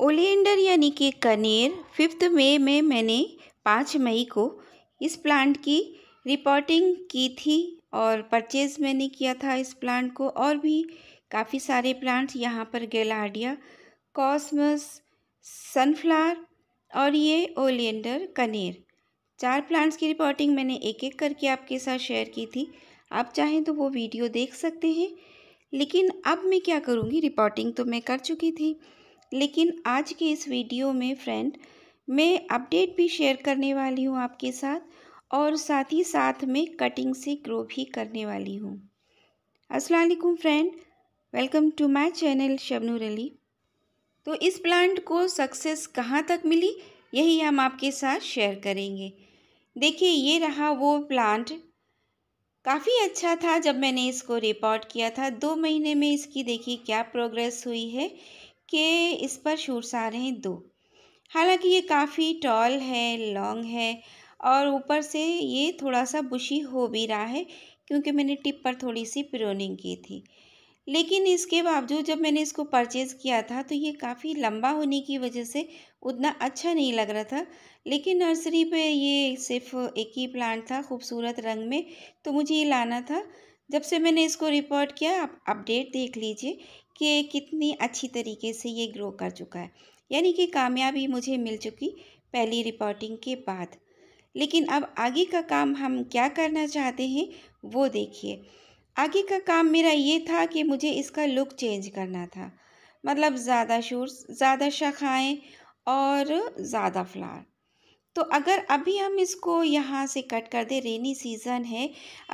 oleander यानी कि कनेर फिफ्थ मे में मैंने पाँच मई को इस प्लांट की रिपोर्टिंग की थी और परचेज़ मैंने किया था इस प्लांट को और भी काफ़ी सारे प्लांट्स यहाँ पर गेलाडिया कॉस्मस सनफ्लावर और ये ओलियंडर कनेर चार प्लांट्स की रिपोर्टिंग मैंने एक एक करके आपके साथ शेयर की थी आप चाहें तो वो वीडियो देख सकते हैं लेकिन अब मैं क्या करूँगी रिपोर्टिंग तो मैं कर चुकी थी लेकिन आज के इस वीडियो में फ्रेंड मैं अपडेट भी शेयर करने वाली हूँ आपके साथ और साथ ही साथ में कटिंग से ग्रो भी करने वाली हूँ असलकुम friend welcome to my channel Shabnoor Ali तो इस प्लांट को सक्सेस कहाँ तक मिली यही हम आपके साथ शेयर करेंगे देखिए ये रहा वो प्लांट काफ़ी अच्छा था जब मैंने इसको रिपोर्ट किया था दो महीने में इसकी देखिए क्या प्रोग्रेस हुई है के इस पर रहे हैं दो हालांकि ये काफ़ी टॉल है लॉन्ग है और ऊपर से ये थोड़ा सा बुशी हो भी रहा है क्योंकि मैंने टिप पर थोड़ी सी प्रोनिंग की थी लेकिन इसके बावजूद जब मैंने इसको परचेज़ किया था तो ये काफ़ी लंबा होने की वजह से उतना अच्छा नहीं लग रहा था लेकिन नर्सरी पे ये सिर्फ एक ही प्लांट था खूबसूरत रंग में तो मुझे ये लाना था जब से मैंने इसको रिपोर्ट किया आप अपडेट देख लीजिए कि कितनी अच्छी तरीके से ये ग्रो कर चुका है यानी कि कामयाबी मुझे मिल चुकी पहली रिपोर्टिंग के बाद लेकिन अब आगे का काम हम क्या करना चाहते हैं वो देखिए आगे का काम मेरा ये था कि मुझे इसका लुक चेंज करना था मतलब ज़्यादा शूट ज़्यादा शाखाएँ और ज़्यादा फ्लार तो अगर अभी हम इसको यहाँ से कट कर दें रेनी सीज़न है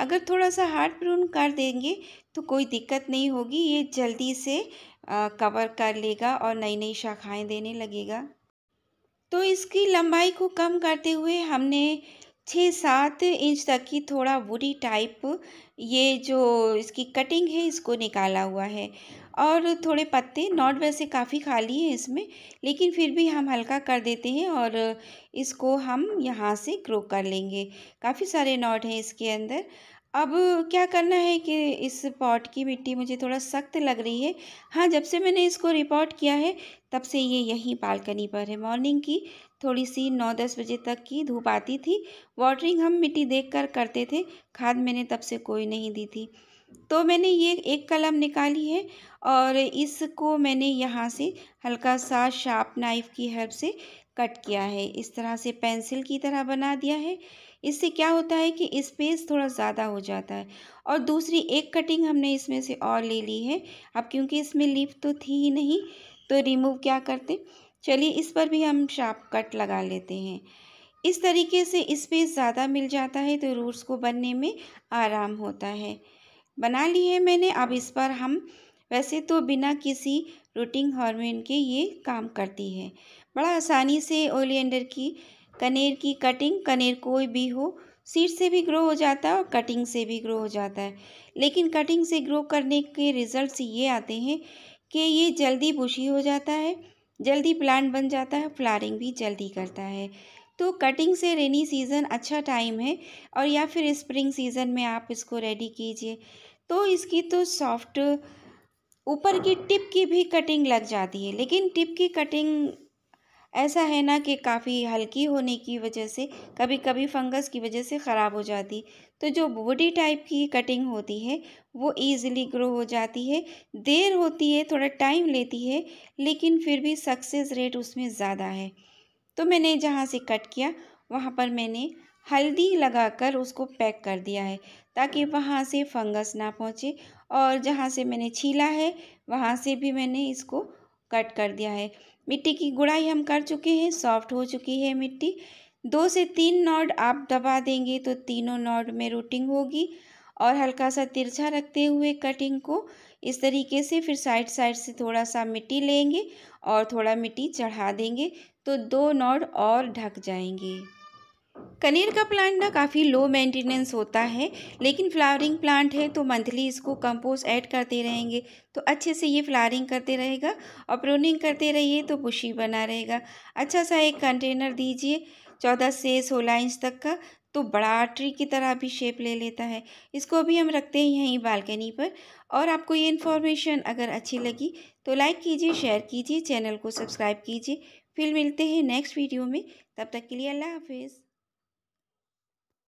अगर थोड़ा सा हार्ड प्रून कर देंगे तो कोई दिक्कत नहीं होगी ये जल्दी से कवर कर लेगा और नई नई शाखाएं देने लगेगा तो इसकी लंबाई को कम करते हुए हमने छः सात इंच तक की थोड़ा वुडी टाइप ये जो इसकी कटिंग है इसको निकाला हुआ है और थोड़े पत्ते नॉट वैसे काफ़ी खाली है इसमें लेकिन फिर भी हम हल्का कर देते हैं और इसको हम यहाँ से ग्रो कर लेंगे काफ़ी सारे नॉट हैं इसके अंदर अब क्या करना है कि इस पॉट की मिट्टी मुझे थोड़ा सख्त लग रही है हाँ जब से मैंने इसको रिपोर्ट किया है तब से ये यहीं बालकनी पर है मॉर्निंग की थोड़ी सी नौ दस बजे तक की धूप आती थी वाटरिंग हम मिट्टी देख कर करते थे खाद मैंने तब से कोई नहीं दी थी तो मैंने ये एक कलम निकाली है और इसको मैंने यहाँ से हल्का सा शार्प नाइफ़ की हेल्प से कट किया है इस तरह से पेंसिल की तरह बना दिया है इससे क्या होता है कि स्पेस थोड़ा ज़्यादा हो जाता है और दूसरी एक कटिंग हमने इसमें से और ले ली है अब क्योंकि इसमें लिफ तो थी ही नहीं तो रिमूव क्या करते चलिए इस पर भी हम शार्प कट लगा लेते हैं इस तरीके से स्पेस ज़्यादा मिल जाता है तो रूट्स को बनने में आराम होता है बना ली है मैंने अब इस पर हम वैसे तो बिना किसी रूटिंग हार्मोन के ये काम करती है बड़ा आसानी से ओलियंडर की कनेर की कटिंग कनेर कोई भी हो सीड से भी ग्रो हो जाता है और कटिंग से भी ग्रो हो जाता है लेकिन कटिंग से ग्रो करने के रिजल्ट ये आते हैं कि ये जल्दी बुशी हो जाता है जल्दी प्लांट बन जाता है फ्लारिंग भी जल्दी करता है तो कटिंग से रेनी सीज़न अच्छा टाइम है और या फिर स्प्रिंग सीज़न में आप इसको रेडी कीजिए तो इसकी तो सॉफ्ट ऊपर की टिप की भी कटिंग लग जाती है लेकिन टिप की कटिंग ऐसा है ना कि काफ़ी हल्की होने की वजह से कभी कभी फंगस की वजह से ख़राब हो जाती तो जो बॉडी टाइप की कटिंग होती है वो ईज़िली ग्रो हो जाती है देर होती है थोड़ा टाइम लेती है लेकिन फिर भी सक्सेस रेट उसमें ज़्यादा है तो मैंने जहाँ से कट किया वहाँ पर मैंने हल्दी लगाकर उसको पैक कर दिया है ताकि वहाँ से फंगस ना पहुँचे और जहाँ से मैंने छीला है वहाँ से भी मैंने इसको कट कर दिया है मिट्टी की गुड़ाई हम कर चुके हैं सॉफ्ट हो चुकी है मिट्टी दो से तीन नॉड आप दबा देंगे तो तीनों नॉड में रूटिंग होगी और हल्का सा तिरछा रखते हुए कटिंग को इस तरीके से फिर साइड साइड से थोड़ा सा मिट्टी लेंगे और थोड़ा मिट्टी चढ़ा देंगे तो दो नॉड और ढक जाएंगे कनेर का प्लांट ना काफ़ी लो मेंटेनेंस होता है लेकिन फ्लावरिंग प्लांट है तो मंथली इसको कंपोस्ट ऐड करते रहेंगे तो अच्छे से ये फ्लावरिंग करते रहेगा और प्रोनिंग करते रहिए तो बुशी बना रहेगा अच्छा सा एक कंटेनर दीजिए चौदह से सोलह इंच तक का तो बड़ा ट्री की तरह भी शेप ले लेता है इसको भी हम रखते हैं यहीं बालकनी पर और आपको ये इन्फॉर्मेशन अगर अच्छी लगी तो लाइक कीजिए शेयर कीजिए चैनल को सब्सक्राइब कीजिए फिर मिलते हैं नेक्स्ट वीडियो में तब तक के लिए अल्लाह हाफिज़